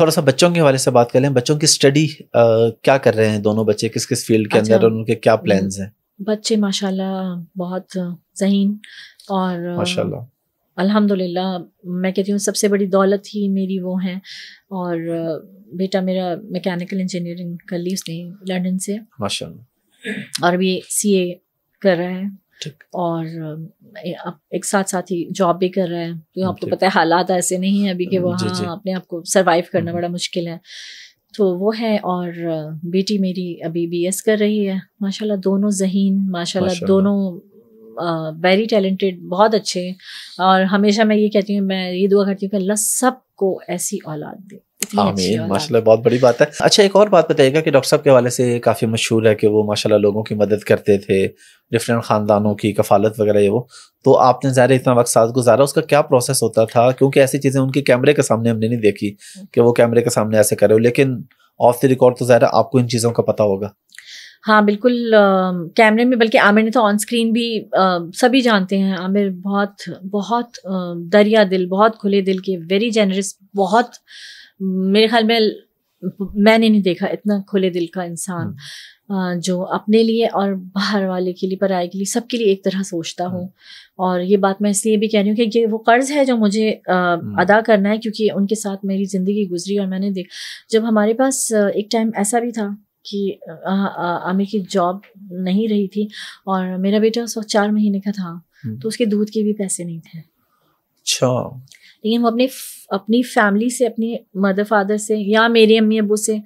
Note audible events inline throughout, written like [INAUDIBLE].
थोड़ा सा बच्चों के हवाले से बात कर लें बच्चों की स्टडी क्या कर रहे हैं दोनों बच्चे किस किस फील्ड के अच्छा, अंदर और उनके क्या प्लान हम्म। हैं बच्चे माशाल्लाह बहुत जहीन और माशाल्लाह अल्हम्दुलिल्लाह मैं कहती हूँ सबसे बड़ी दौलत ही मेरी वो है और बेटा मेरा मैकेनिकल इंजीनियरिंग कर ली उसने लंदन से माशाल्लाह और अभी सीए कर रहा है और एक साथ साथ ही जॉब भी कर रहे हैं तो आपको पता है हालात ऐसे नहीं है अभी के हम्म, वहाँ अपने आप को सर्वाइव करना हम्म। बड़ा मुश्किल है तो वो है और बेटी मेरी अभी बी एस कर रही है माशाल्लाह दोनों जहीन माशाल्लाह दोनों वेरी टैलेंटेड बहुत अच्छे और हमेशा मैं ये कहती हूँ मैं ये दुआ करती हूँ कि अल्लाह सबको ऐसी औलाद दे आमीन माशाल्लाह बहुत बड़ी बात है अच्छा एक और बात बताइएगा कि डॉक्टर साहब के हवाले से काफ़ी मशहूर है कि वो माशाल्लाह लोगों की मदद करते थे डिफरेंट ख़ानदानों की कफालत वगैरह ये वो तो आपने ज़ाहिर इतना वक्त साथ गुजारा उसका क्या प्रोसेस होता था क्योंकि ऐसी चीज़ें उनके कैमरे के सामने हमने नहीं देखी कि वो कैमरे के सामने ऐसे करे लेकिन ऑफ द रिकॉर्ड तो ज़ाहिर आपको इन चीज़ों का पता होगा हाँ बिल्कुल कैमरे में बल्कि आमिर ने तो ऑन स्क्रीन भी आ, सभी जानते हैं आमिर बहुत बहुत दरिया दिल बहुत खुले दिल के वेरी जेनरस बहुत मेरे ख्याल में मैंने नहीं देखा इतना खुले दिल का इंसान हम्म। जो अपने लिए और बाहर वाले के लिए पराए के लिए सबके लिए एक तरह सोचता हूँ हम्म। और ये बात मैं इसलिए भी कह रही हूँ कि ये वो कर्ज़ है जो मुझे हम्म। अदा करना है क्योंकि उनके साथ मेरी ज़िंदगी गुजरी और मैंने देख जब हमारे पास एक टाइम ऐसा भी था कि आमिर की जॉब नहीं रही थी और मेरा बेटा उस वक्त चार महीने का था हम्म। तो उसके दूध के भी पैसे नहीं थे अच्छा लेकिन वो अपने अपनी फैमिली से अपने मदर फादर से या मेरी अम्मी अबू से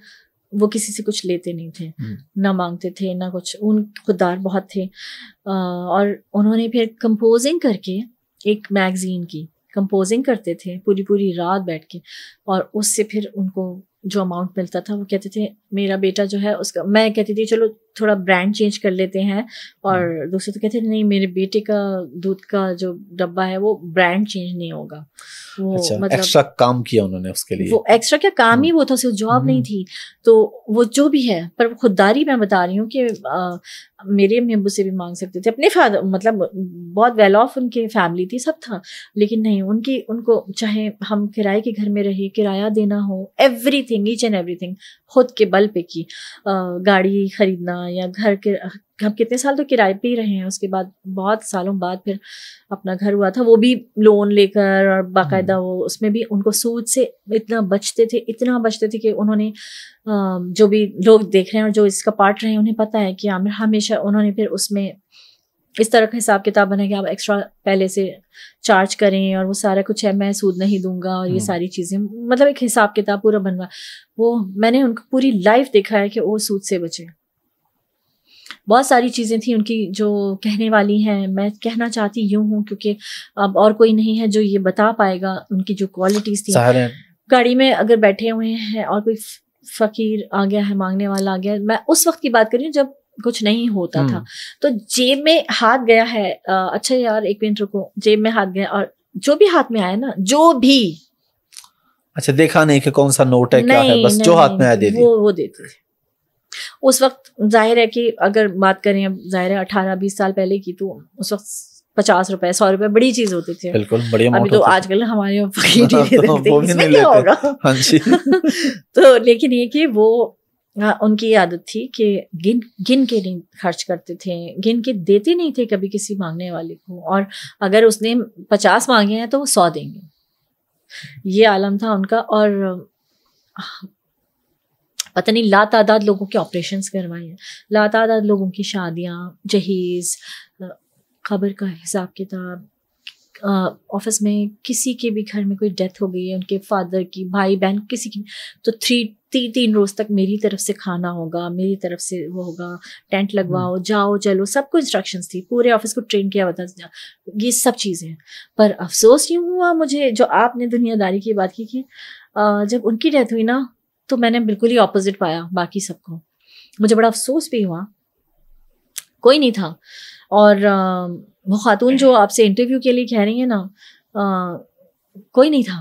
वो किसी से कुछ लेते नहीं थे हम्म। ना मांगते थे ना कुछ उन खुददार बहुत थे और उन्होंने फिर कंपोजिंग करके एक मैगजीन की कंपोजिंग करते थे पूरी पूरी रात बैठ के और उससे फिर उनको जो अमाउंट मिलता था वो कहते थे मेरा बेटा जो है उसका मैं कहती थी चलो थोड़ा ब्रांड चेंज कर लेते हैं और हम्म। दूसरे तो कहते हैं नहीं मेरे बेटे का दूध का जो डब्बा है वो ब्रांड चेंज नहीं होगा वो अच्छा, मतलब एक्स्ट्रा काम किया उन्होंने उसके लिए वो एक्स्ट्रा क्या काम ही हम्म। वो था सिर्फ जॉब नहीं हम्म। थी तो वो जो भी है पर खुददारी मैं बता रही हूँ कि आ, मेरे अम्मी अबू से भी मांग सकते थे अपने फादर मतलब बहुत वेल ऑफ उनके फैमिली थी सब था लेकिन नहीं उनकी उनको चाहे हम किराए के घर में रहे किराया देना हो every thing each and thing खुद के बल पे की आ, गाड़ी खरीदना या घर के हम कितने साल तो किराए पे ही रहे हैं उसके बाद बहुत सालों बाद फिर अपना घर हुआ था वो भी लोन लेकर और बाकायदा हम्म। वो उसमें भी उनको सूद से इतना बचते थे इतना बचते थे कि उन्होंने जो भी लोग देख रहे हैं और जो इसका पार्ट रहे हैं उन्हें पता है कि आमिर हमेशा उन्होंने फिर उसमें इस तरह का हिसाब किताब बना कि आप एक्स्ट्रा पहले से चार्ज करें और वो सारा कुछ है मैं सूद नहीं दूंगा और ये हम्म। सारी चीज़ें मतलब एक हिसाब किताब पूरा बनवा वो मैंने उनको पूरी लाइफ देखा है कि वो सूद से बचें बहुत सारी चीज़ें थी उनकी जो कहने वाली हैं मैं कहना चाहती यूँ हूँ क्योंकि अब और कोई नहीं है जो ये बता पाएगा उनकी जो क्वालिटीज़ थी गाड़ी में अगर बैठे हुए हैं और कोई फकीर आ गया है मांगने वाला आ गया मैं उस वक्त की बात कर रही हूँ जब कुछ नहीं होता था हम्म। तो जेब में हाथ गया है अच्छा यार एक मिनट रुको जेब में हाथ गया और जो भी हाथ में आया ना जो भी अच्छा देखा नहीं कि कौन सा नोट है क्या है बस जो हाथ में आया दे वो वो देते थे उस वक्त जाहिर है कि अगर बात करें अब जाहिर है अठारह बीस साल पहले की तो उस वक्त पचास रुपए सौ रुपए बड़ी चीज होती थी बिल्कुल बढ़िया अभी तो आजकल हमारे [LAUGHS] तो हाँ [LAUGHS] तो लेकिन ये कि वो उनकी आदत थी कि गिन गिन के नहीं खर्च करते थे गिन के देते नहीं थे कभी किसी मांगने वाले को और अगर उसने पचास मांगे हैं तो वो सौ देंगे ये आलम था उनका और पता नहीं ला तादाद लोगों के ऑपरेशन करवाए हैं ला तादाद लोगों की शादियाँ जहेज़ खबर का हिसाब किताब ऑफिस में किसी के भी घर में कोई डेथ हो गई है उनके फादर की भाई बहन किसी की तो थ्री तीन तीन रोज तक मेरी तरफ से खाना होगा मेरी तरफ से वो होगा टेंट हम्म। लगवाओ जाओ चलो सबको इंस्ट्रक्शंस थी पूरे ऑफिस को ट्रेन किया हुआ था ये सब चीज़ें पर अफसोस यूँ हुआ मुझे जो आपने दुनियादारी की बात की कि जब उनकी डेथ हुई ना तो मैंने बिल्कुल ही ऑपोजिट पाया बाकी सबको मुझे बड़ा अफसोस भी हुआ कोई नहीं था और वो खातून जो आपसे इंटरव्यू के लिए कह रही है ना कोई नहीं था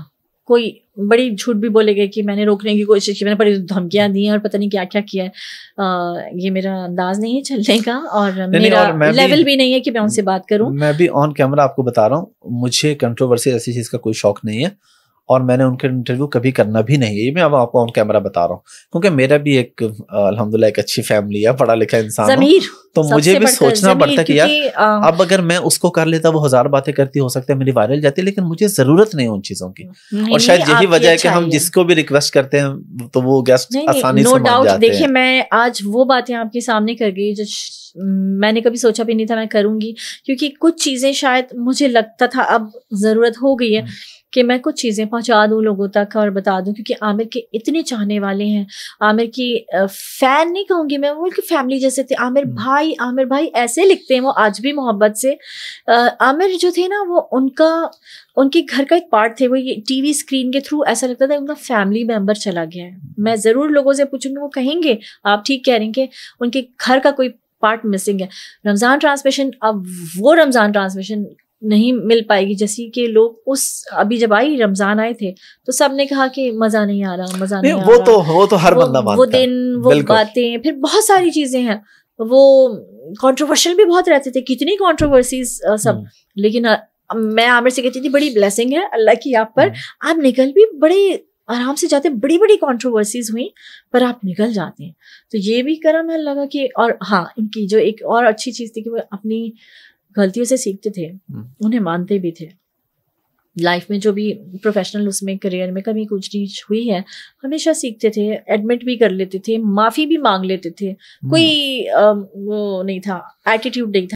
कोई बड़ी झूठ भी बोले गए कि मैंने रोकने की कोशिश की मैंने बड़ी धमकियां दी हैं और पता नहीं क्या क्या किया है ये मेरा अंदाज नहीं है चलने का और मेरा और लेवल भी, भी नहीं है कि मैं उनसे बात करूं मैं भी ऑन कैमरा आपको बता रहा हूँ मुझे कंट्रोवर्सी ऐसी चीज का कोई शौक नहीं है और मैंने उनके इंटरव्यू कभी करना भी नहीं है मैं अब आपको ऑन कैमरा बता रहा हूँ क्योंकि मेरा भी एक अलहमदुल्ला एक अच्छी फैमिली है पढ़ा लिखा इंसान तो मुझे भी सोचना पड़ता कि यार अब अगर मैं उसको कर लेता वो हजार बातें करती हो सकता है मेरी वायरल जाती लेकिन मुझे जरूरत नहीं उन चीजों की और शायद यही वजह है कि हम जिसको भी रिक्वेस्ट करते हैं तो वो गेस्ट आसानी से देखिये मैं आज वो बातें आपके सामने कर गई जो मैंने कभी सोचा भी नहीं था मैं करूंगी क्योंकि कुछ चीजें शायद मुझे लगता था अब जरूरत हो गई है हम्म। कि मैं कुछ चीज़ें पहुंचा दूं लोगों तक और बता दूं क्योंकि आमिर के इतने चाहने वाले हैं आमिर की फ़ैन नहीं कहूँगी मैं वो उनकी फैमिली जैसे थे आमिर हम्म। भाई आमिर भाई ऐसे लिखते हैं वो आज भी मोहब्बत से आमिर जो थे ना वो उनका उनके घर का एक पार्ट थे वो ये टीवी स्क्रीन के थ्रू ऐसा लगता था उनका फैमिली मेम्बर चला गया है हम्म। मैं ज़रूर लोगों से पूछूंगी वो कहेंगे आप ठीक कह रहे हैं कि उनके घर का कोई पार्ट मिसिंग है रमज़ान ट्रांसमिशन अब वो रमज़ान ट्रांसमिशन नहीं मिल पाएगी जैसी कि लोग उस अभी जब आई रमजान आए थे तो सब ने कहा कि मजा नहीं आ रहा मजा नहीं, नहीं वो आ रहा। तो, वो तो हर बंदा वो, वो दिन वो बातें फिर बहुत सारी चीजें हैं वो कंट्रोवर्शियल भी बहुत रहते थे कितनी कंट्रोवर्सीज सब हम्म। लेकिन मैं आमिर से कहती थी बड़ी ब्लेसिंग है अल्लाह की आप पर हम्म। आप निकल भी बड़े आराम से जाते बड़ी बड़ी कंट्रोवर्सीज हुई पर आप निकल जाते हैं तो ये भी करम है लगा कि और हाँ इनकी जो एक और अच्छी चीज़ थी कि वो अपनी गलतियों से सीखते थे हम्म। उन्हें मानते भी थे लाइफ में जो भी प्रोफेशनल उसमें करियर में कभी कुछ रीच हुई है हमेशा सीखते थे एडमिट भी कर लेते थे माफ़ी भी मांग लेते थे हम्म। कोई आ, वो नहीं था एटीट्यूड नहीं था